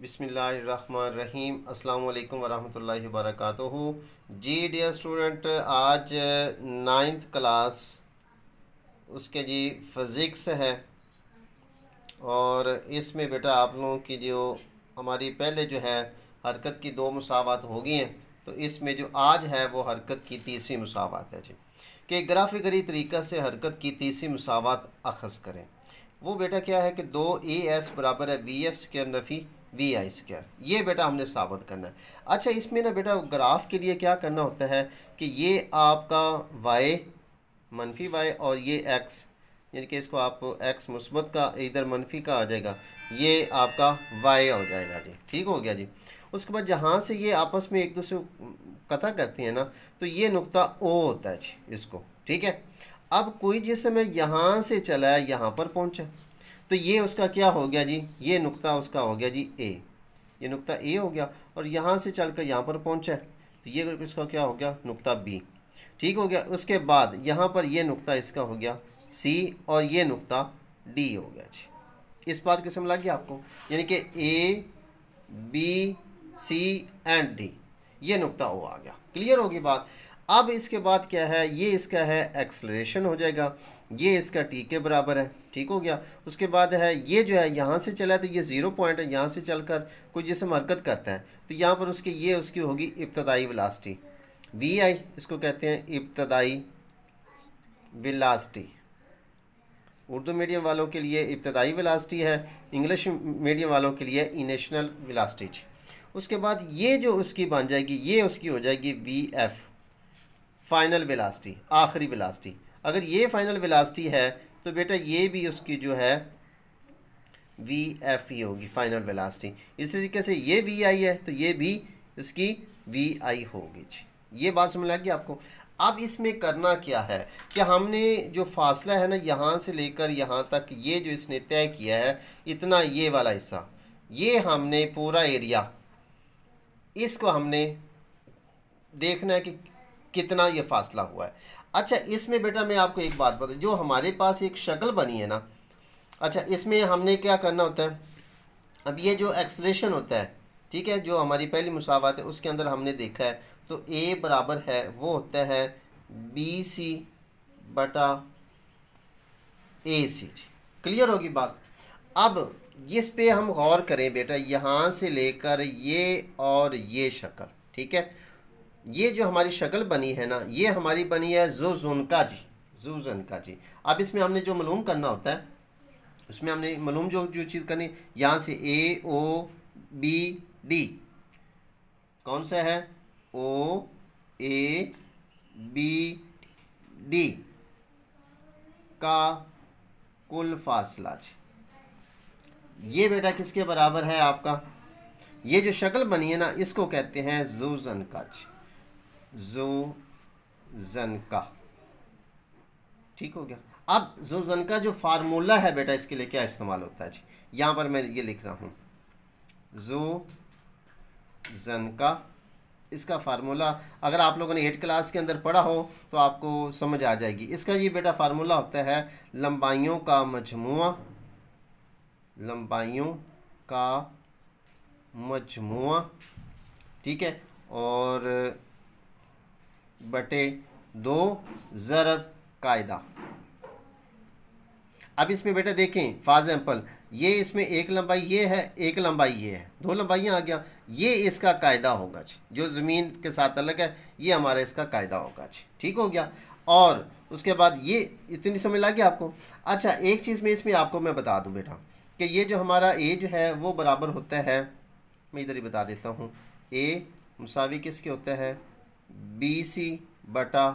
बिसमीम अल्लाम वरहमल वर्क जी डियर स्टूडेंट आज नाइन्थ क्लास उसके जी फ़िज़िक्स है और इसमें बेटा आप लोगों की जो हमारी पहले जो है हरकत की दो मसावत हो गई हैं तो इसमें जो आज है वो हरकत की तीसरी मसावत है जी कि ग्राफिकरी तरीक़ा से हरकत की तीसरी मसावत अखज़ करें वो बेटा क्या है कि दो ए एस बराबर है वी एफ के नफ़ी वी आई स्क्वायर ये बेटा हमने साबित करना है अच्छा इसमें ना बेटा ग्राफ के लिए क्या करना होता है कि ये आपका वाई मनफी वाई और ये एक्स यानी कि इसको आप एक्स मुस्बत का इधर मनफी का आ जाएगा ये आपका वाई हो जाएगा जी ठीक हो गया जी उसके बाद जहाँ से ये आपस में एक दूसरे को कथा करती है ना तो ये नुकता ओ होता है जी इसको ठीक है अब कोई जिसमें यहाँ से चला है यहाँ पर पहुँचा तो ये उसका क्या हो गया जी ये नुक्ता उसका हो गया जी ए ये नुक्ता ए हो गया और यहाँ से चल कर यहाँ पर पहुँचा तो ये इसका क्या हो गया नुक्ता बी ठीक हो गया उसके बाद यहाँ पर ये नुक्ता इसका हो गया सी और ये नुक्ता डी हो गया जी इस बात के समझ लगी आपको यानी कि A B C and D ये नुक्ता ओ आ गया क्लियर होगी बात अब इसके बाद क्या है ये इसका है एक्सलेशन हो जाएगा ये इसका टी के बराबर है ठीक हो गया उसके बाद है ये जो है यहाँ से चला है तो ये ज़ीरो पॉइंट है यहाँ से चल कर कोई जिसम हरकत करता है तो यहाँ पर उसकी ये उसकी होगी इब्तदाई विलास्टी वी आई इसको कहते हैं इब्तदाई विलास्टी उर्दू मीडियम वालों के लिए इब्तदाई विलास्टी है इंग्लिश मीडियम वालों के लिए इनेशनल विलास्टिज उसके बाद ये जो उसकी बन जाएगी ये उसकी हो जाएगी वी एफ फाइनल विलास्टी आखिरी विलास्टी अगर ये फाइनल वेलासिटी है तो बेटा ये भी उसकी जो है वी एफ ई होगी फाइनल वेलासिटी इस तरीके से ये वी आई है तो ये भी उसकी वी आई होगी जी ये बात समझ लगी आपको अब इसमें करना क्या है कि हमने जो फासला है ना यहाँ से लेकर यहाँ तक ये जो इसने तय किया है इतना ये वाला हिस्सा ये हमने पूरा एरिया इसको हमने देखना है कि कितना ये फासला हुआ है अच्छा इसमें बेटा मैं आपको एक बात बता जो हमारे पास एक शक्ल बनी है ना अच्छा इसमें हमने क्या करना होता है अब ये जो एक्सलेशन होता है ठीक है जो हमारी पहली मुसावत है उसके अंदर हमने देखा है तो ए बराबर है वो होता है बी सी बटा ए सी क्लियर होगी बात अब इस पे हम गौर करें बेटा यहाँ से लेकर ये और ये शक्ल ठीक है ये जो हमारी शक्ल बनी है ना ये हमारी बनी है जो जोनका जी जो जोजनका जी अब इसमें हमने जो मलूम करना होता है उसमें हमने मलूम जो जो चीज़ करनी यहाँ से ए ओ बी डी कौन सा है ओ ए बी डी का कुल फासला जी ये बेटा किसके बराबर है आपका ये जो शक्ल बनी है ना इसको कहते हैं जूजन का जी जो जनका ठीक हो गया अब जो जन जो फार्मूला है बेटा इसके लिए क्या इस्तेमाल होता है जी यहाँ पर मैं ये लिख रहा हूँ जो जन इसका फार्मूला अगर आप लोगों ने एट क्लास के अंदर पढ़ा हो तो आपको समझ आ जाएगी इसका ये बेटा फार्मूला होता है लंबाइयों का मजमुआ लंबाइयों का मजमुआ ठीक है और बटे दो ज़रब कायदा अब इसमें बेटा देखें फॉर एग्ज़ाम्पल ये इसमें एक लंबाई ये है एक लंबाई ये है दो लंबाइयाँ आ गया ये इसका कायदा होगा जी जो ज़मीन के साथ अलग है ये हमारा इसका कायदा होगा जी ठीक हो गया और उसके बाद ये इतनी समय लगी आपको अच्छा एक चीज़ में इसमें आपको मैं बता दूँ बेटा कि ये जो हमारा एज है वो बराबर होता है मैं इधर ही बता देता हूँ ए मुसावी किसके होता है बी सी बटा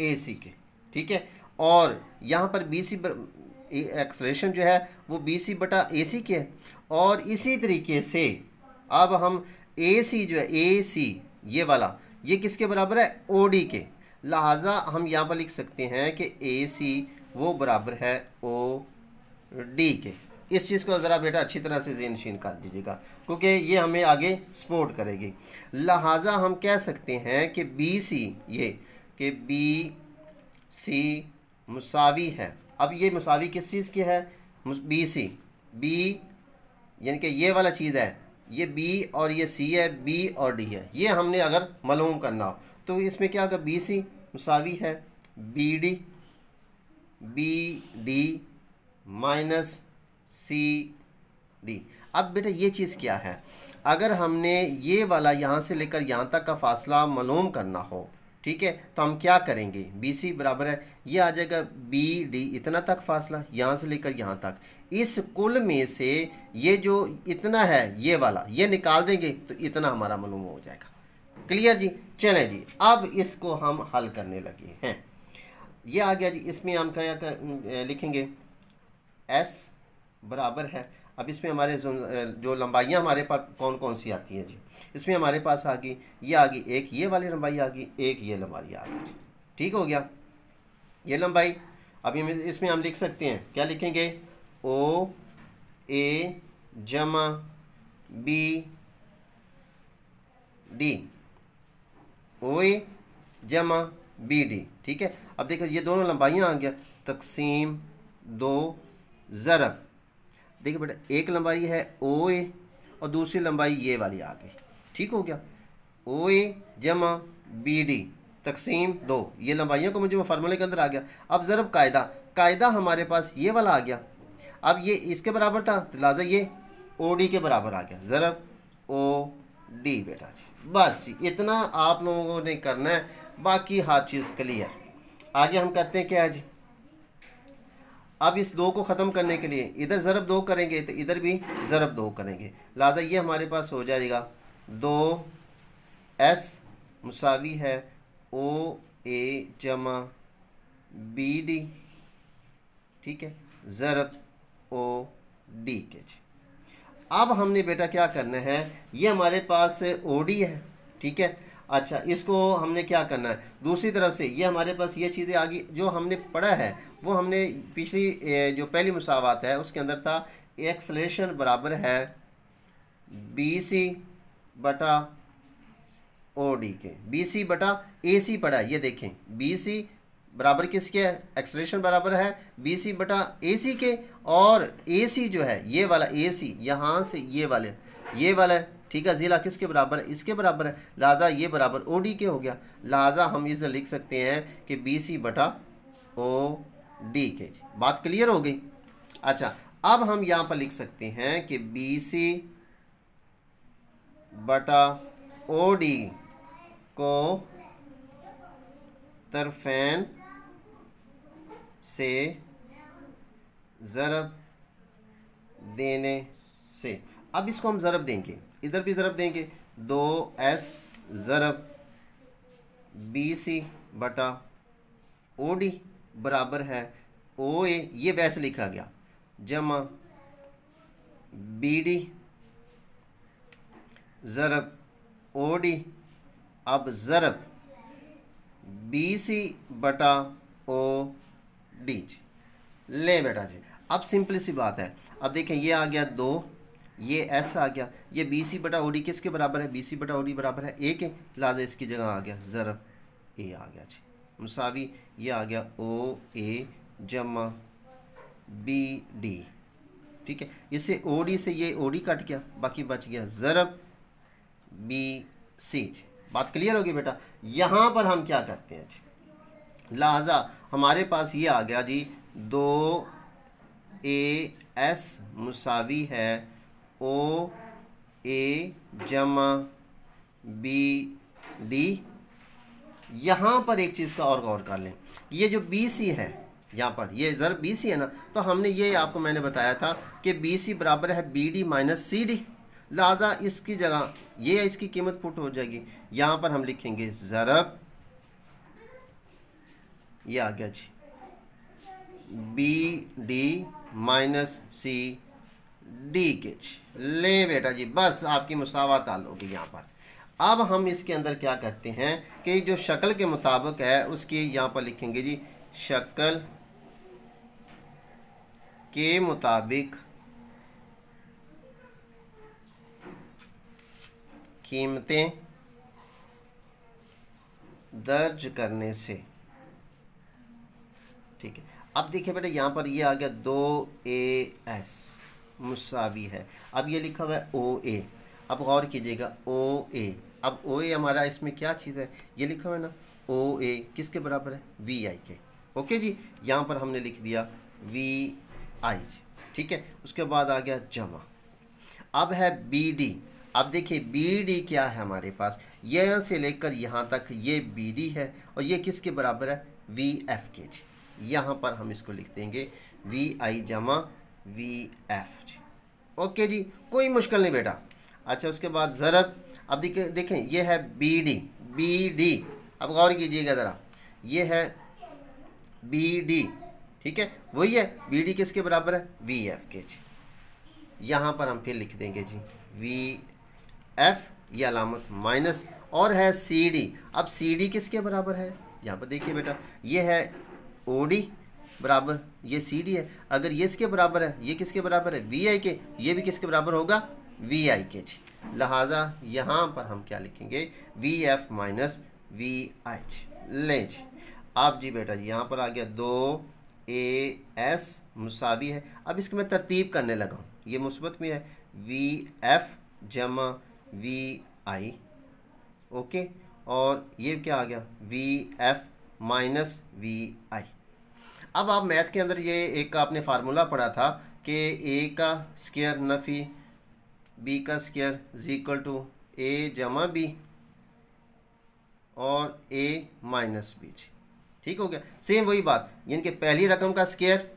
ए सी के ठीक है और यहाँ पर बी सी एक्सलेशन जो है वो बी सी बटा ए सी के है और इसी तरीके से अब हम ए सी जो है ए सी ये वाला ये किसके बराबर है ओ डी के लिहाजा हम यहाँ पर लिख सकते हैं कि ए सी वो बराबर है ओ डी के इस चीज़ को ज़रा बेटा अच्छी तरह से जेन शीन कर लीजिएगा क्योंकि ये हमें आगे सपोर्ट करेगी लिहाजा हम कह सकते हैं कि बी सी ये कि बी सी मसावी है अब ये मसावी किस चीज़ की है बी सी बी यानी कि ये वाला चीज़ है ये बी और ये सी है बी और डी है ये हमने अगर मलूम करना हो तो इसमें क्या होगा बी सी मसावी है B D B D minus C D अब बेटा ये चीज़ क्या है अगर हमने ये वाला यहाँ से लेकर यहाँ तक का फासला मालूम करना हो ठीक है तो हम क्या करेंगे बी सी बराबर है ये आ जाएगा बी डी इतना तक फासला यहाँ से लेकर यहाँ तक इस कुल में से ये जो इतना है ये वाला ये निकाल देंगे तो इतना हमारा मालूम हो जाएगा क्लियर जी चले जी अब इसको हम हल करने लगे हैं ये आ गया जी इसमें हम क्या लिखेंगे एस बराबर है अब इसमें हमारे जो लंबाइयाँ हमारे पास कौन कौन सी आती हैं जी इसमें हमारे पास आ गई ये आ गई एक ये वाली लंबाई आ गई एक ये लंबाई आ गई जी ठीक हो गया ये लंबाई अब इसमें हम लिख सकते हैं क्या लिखेंगे ओ ए जमा बी डी ओ ए जमा बी डी ठीक है अब देखो ये दोनों लंबाइयाँ आ गया तकसीम दो ज़रब देखिए बेटा एक लंबाई है ओ ए और दूसरी लंबाई ये वाली आ गई ठीक हो गया ओ ए जमा बी डी तकसीम दो ये लंबाइयों को मुझे फार्मूले के अंदर आ गया अब ज़रब कायदा कायदा हमारे पास ये वाला आ गया अब ये इसके बराबर था तो लिहाजा ये ओ डी के बराबर आ गया ज़रब ओ डी बेटा जी बस इतना आप लोगों ने करना है बाकी हर चीज़ क्लियर आगे हम करते हैं क्या है जी अब इस दो को ख़त्म करने के लिए इधर ज़रब दो करेंगे तो इधर भी ज़रब दो करेंगे लादा ये हमारे पास हो जाएगा दो एस मुसावी है ओ ए जमा बी डी ठीक है ज़रब ओ डी के जी अब हमने बेटा क्या करना है ये हमारे पास ओ डी है ठीक है अच्छा इसको हमने क्या करना है दूसरी तरफ से ये हमारे पास ये चीज़ें आगे जो हमने पढ़ा है वो हमने पिछली जो पहली मुसावत है उसके अंदर था एक्सलेशन बराबर है बी सी बटा ओ डी के बी सी बटा ए सी पढ़ा ये देखें बी सी बराबर किसके है एक्सलेशन बराबर है बी सी बटा ए सी के और ए सी जो है ये वाला ए सी यहाँ से ये वाले ये वाला ठीक है ज़िला किसके बराबर है इसके बराबर है लिहाजा ये बराबर ओ डी के हो गया लिहाजा हम इसे लिख सकते हैं कि बी सी बटा ओ डी के बात क्लियर हो गई अच्छा अब हम यहाँ पर लिख सकते हैं कि बी सी बटा ओ डी को तरफेन से ज़रब देने से अब इसको हम ज़रब देंगे इधर भी ज़रब देंगे दो एस ज़रब बी सी बटा ओ डी बराबर है ओ ए ये वैसे लिखा गया जमा बी डी ज़रब ओ डी अब ज़रब बी सी बटा ओ डी जी ले बेटा जी अब सिंपल सी बात है अब देखें ये आ गया दो ये एस आ गया ये बी सी बटा ओ डी किसके बराबर है बी सी बटा ओ डी बराबर है ए के लिहाजा इसकी जगह आ गया जरब ए आ गया जी मुसावी ये आ गया ओ ए जमा बी डी ठीक है इसे ओ डी से ये ओ डी कट गया बाकी बच गया ज़रब बी सी जी बात क्लियर होगी बेटा यहाँ पर हम क्या करते हैं जी लिहाजा हमारे पास ये आ गया जी दो ए एस मुसावी है ओ ए जमा बी डी यहाँ पर एक चीज़ का और गौर कर लें ये जो बी सी है यहाँ पर ये ज़र बी सी है ना तो हमने ये आपको मैंने बताया था कि बी सी बराबर है B D minus C D लिहाजा इसकी जगह ये इसकी कीमत फुट हो जाएगी यहाँ पर हम लिखेंगे ज़रब ये आ गया जी B D minus C D केच ले बेटा जी बस आपकी मुसावत आल होगी यहाँ पर अब हम इसके अंदर क्या करते हैं कि जो शक्ल के मुताबिक है उसकी यहाँ पर लिखेंगे जी शक्ल के मुताबिक कीमतें दर्ज करने से ठीक है अब देखिए बेटा यहाँ पर ये यह आ गया दो ए एस मुसावी है अब ये लिखा हुआ है ओ ए अब गौर कीजिएगा ओ ए अब ओ ए हमारा इसमें क्या चीज़ है ये लिखा हुआ है ना ओ ए किसके बराबर है वी आई के ओके जी यहाँ पर हमने लिख दिया वी आई जी ठीक है उसके बाद आ गया जमा अब है बी डी अब देखिए बी डी क्या है हमारे पास यहाँ से लेकर यहाँ तक ये बी डी है और ये किसके बराबर है वी एफ के जी यहाँ पर हम इसको लिख देंगे वी आई जमा वी एफ जी ओके जी कोई मुश्किल नहीं बेटा अच्छा उसके बाद ज़रब अब देखें देखें ये है बी डी बी डी अब गौर कीजिएगा ज़रा ये है बी डी ठीक है वही है बी डी किसके बराबर है वी एफ के जी यहाँ पर हम फिर लिख देंगे जी वी एफ ये अलामत माइनस और है सी डी अब सी डी किसके बराबर है यहाँ पर देखिए बेटा ये है ओ डी बराबर ये सी डी है अगर ये इसके बराबर है ये किसके बराबर है वी आई के ये भी किसके बराबर होगा वी आई के जी लिहाजा यहाँ पर हम क्या लिखेंगे V F minus V I जी ले जी आप जी बेटा जी यहाँ पर आ गया दो ए एस मुसावी है अब इसकी मैं तरतीब करने लगा हूँ ये मुस्बत में है वी एफ जमा वी आई ओके और ये क्या आ गया V F minus V I अब आप मैथ के अंदर ये एक आपने फार्मूला पढ़ा था कि ए का स्केयर नफ़ी बी का square is equal to A जमा बी और ए माइनस बी जी ठीक हो गया सेम वही बात यानी कि पहली रकम का स्केयर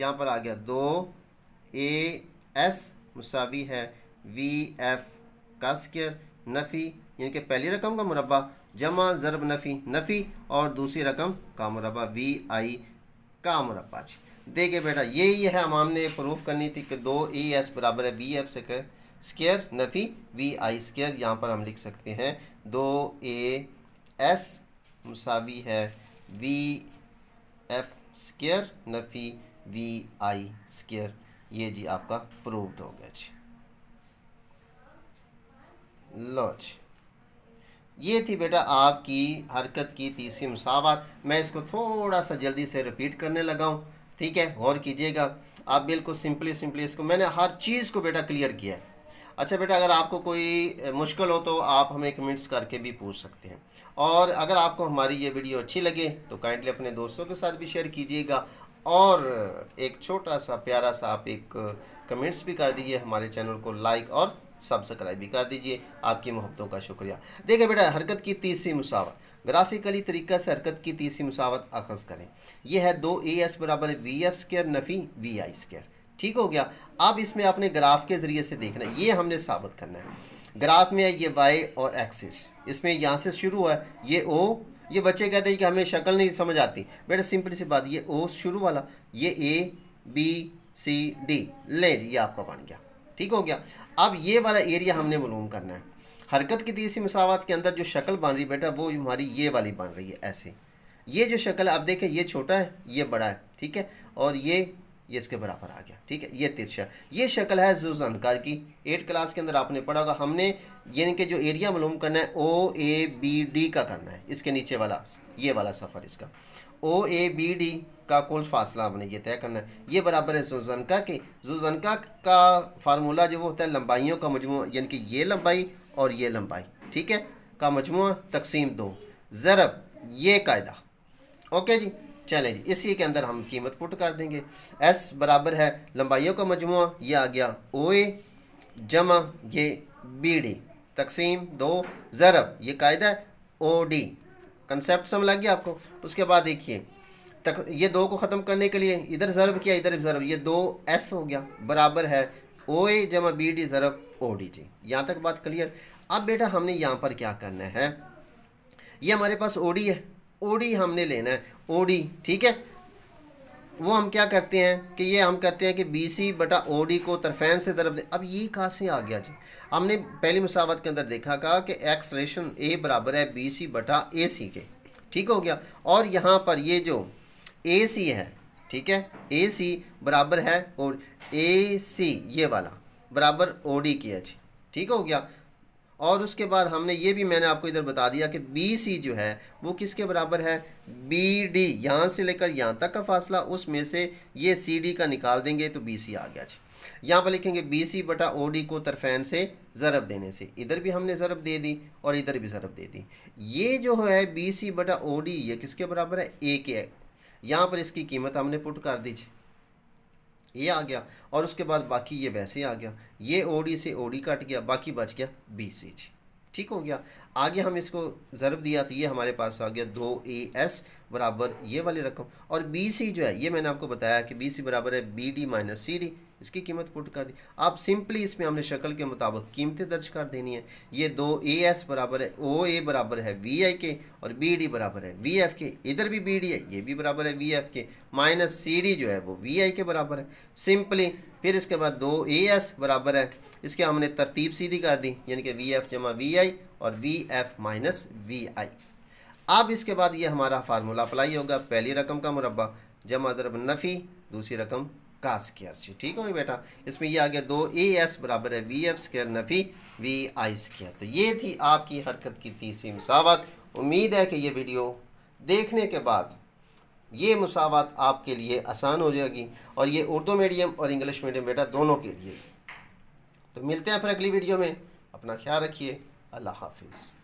यहाँ पर आ गया दो ए एस मुसावी है वी एफ का स्केयर नफ़ी यानी कि पहली रकम का मुरबा जमा ज़रब नफ़ी नफ़ी और दूसरी रकम कामरबा वी आई कामरबा जी देखिए बेटा यही है हम हमने प्रूफ करनी थी कि दो ए e एस बराबर है वी एफ से स्केयर नफ़ी वी आई स्केयर यहाँ पर हम लिख सकते हैं दो ए एस मुसावी है वी एफ स्केयर नफ़ी वी आई स्केयर ये जी आपका प्रूव्ड हो गया जी लो जी ये थी बेटा आपकी हरकत की तीसरी मसावत मैं इसको थोड़ा सा जल्दी से रिपीट करने लगा हूँ ठीक है गौर कीजिएगा आप बिल्कुल सिंपली सिंपली इसको मैंने हर चीज़ को बेटा क्लियर किया है अच्छा बेटा अगर आपको कोई मुश्किल हो तो आप हमें कमेंट्स करके भी पूछ सकते हैं और अगर आपको हमारी ये वीडियो अच्छी लगे तो काइंडली अपने दोस्तों के साथ भी शेयर कीजिएगा और एक छोटा सा प्यारा सा आप एक कमेंट्स भी कर दीजिए हमारे चैनल को लाइक और सब्सक्राइब भी कर दीजिए आपकी मोहब्बतों का शुक्रिया देखिए बेटा हरकत की तीसरी मुसावत ग्राफिकली तरीका से हरकत की तीसरी मुसावत अखज़ करें यह है दो ए एस बराबर वी एफ स्केयर नफ़ी वी आई स्केयर ठीक हो गया अब इसमें आपने ग्राफ के ज़रिए से देखना है ये हमने साबित करना है ग्राफ में है ये वाई और एक्सिस इसमें यहाँ से शुरू है ये ओ ये बच्चे कहते हैं कि हमें शक्ल नहीं समझ आती बेटा सिंपल सी बात ये ओ शुरू वाला ये ए बी सी डी ले ये आपका बन गया ठीक हो गया अब ये वाला एरिया हमने मलूम करना है हरकत की तीसरी मसावत के अंदर जो शक्ल बन रही बेटा वो हमारी ये वाली बन रही है ऐसे ये जो शक्ल आप देखें ये छोटा है ये बड़ा है ठीक है और ये ये इसके बराबर आ गया ठीक है ये तिरछा ये शक्ल है जुजनकार की एट क्लास के अंदर आपने पढ़ा होगा हमने यानी कि जो एरिया मालूम करना है ओ ए बी डी का करना है इसके नीचे वाला ये वाला सफ़र इसका ओ ए बी डी का कौन फासला आपने ये तय करना है ये बराबर है जोजनका के जोजनका का फार्मूला जो होता है लंबाइयों का मजमु यानी कि ये लंबाई और ये लंबाई ठीक है का मजमु तकसीम दो ज़रब ये कायदा ओके जी चलें जी इसी के अंदर हम कीमत पुट कर देंगे एस बराबर है लंबाइयों का मजमु ये आ गया ओ ए जमा ये बी डी तकसीम दो ज़रब ये कायदा है ओ डी कंसेप्ट समझ लग गया आपको उसके बाद देखिए तक ये दो को ख़त्म करने के लिए इधर ज़रब किया इधर ज़रब ये दो एस हो गया बराबर है ओ ए जमा बी डी ज़रब ओ डी जी यहाँ तक बात क्लियर अब बेटा हमने यहाँ पर क्या करना है ये हमारे पास ओ डी है ओ डी हमने लेना है ओ डी ठीक है वो हम क्या करते हैं कि ये हम करते हैं कि बी सी बटा ओ डी को तरफेन से तरफ दे अब ये कहाँ से आ गया जी हमने पहली मुसावत के अंदर देखा कहा कि एक्सलेशन ए बराबर है बी सी बटा ए सी के ठीक हो गया और यहाँ पर ये जो ए सी है ठीक है ए सी बराबर है और ए सी ये वाला बराबर ओ डी की जी ठीक हो गया और उसके बाद हमने ये भी मैंने आपको इधर बता दिया कि बी सी जो है वो किसके बराबर है बी डी यहाँ से लेकर यहाँ तक का फासला उसमें से ये सी डी का निकाल देंगे तो बी सी आ गया जी यहाँ पर लिखेंगे बी सी बटा ओ डी को तरफेन से ज़रब देने से इधर भी हमने ज़रब दे दी और इधर भी ज़रब दे दी ये जो है बी सी बटा ओ डी ये किसके बराबर है ए के यहाँ पर इसकी कीमत हमने पुट कर दी जी ये आ गया और उसके बाद बाकी ये वैसे आ गया ये ओडी से ओडी कट गया बाकी बच गया बी सी जी ठीक हो गया आगे हम इसको ज़रब दिया तो ये हमारे पास आ गया दो ए एस बराबर ये वाली रकम और बी सी जो है ये मैंने आपको बताया कि बी सी बराबर है B D minus C D इसकी कीमत पुट कर दी आप सिंपली इसमें हमने शक्ल के मुताबिक कीमतें दर्ज कर देनी है ये दो ए एस बराबर है ओ ए बराबर है वी आई के और बी डी बराबर है वी एफ के इधर भी बी डी है ये भी बराबर है वी एफ के माइनस सी डी जो है वो वी आई के बराबर है सिंपली फिर इसके बाद दो ए एस बराबर है इसके हमने तरतीब सीधी कर दी यानी कि वी एफ जमा वी आई और V F minus V I अब इसके बाद ये हमारा फार्मूला अप्लाई होगा पहली रकम का मुरबा जमा दरब नफ़ी दूसरी रकम का स्केयर जी ठीक हो गया बेटा इसमें ये आ गया दो ए एस बराबर है वी एफ स्केयर नफ़ी वी आई स्केयर तो ये थी आपकी हरकत की तीसरी मसावत उम्मीद है कि ये वीडियो देखने के बाद ये मसावत आपके लिए आसान हो जाएगी और ये उर्दू मीडियम और इंग्लिश मीडियम बेटा दोनों के लिए तो मिलते हैं फिर अगली वीडियो में अपना ख्याल रखिए अल्लाह हाफिज़